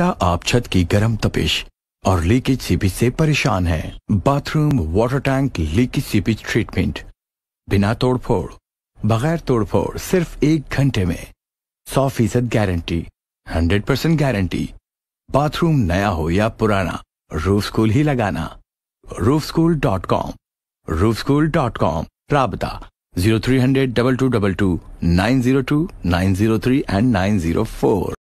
क्या आप छत की गर्म तपिश और लीकेज सीपेज से परेशान हैं? Bathroom water tank leakage seepage treatment बिना तोड़फोड़ बगैर तोड़फोड़ सिर्फ एक घंटे में सौ फीसद guarantee hundred percent guarantee bathroom नया हो या पुराना रूफ स्कूल ही लगाना roof school dot com roof school dot com राबता zero three hundred double two double two nine zero two nine zero three and nine zero four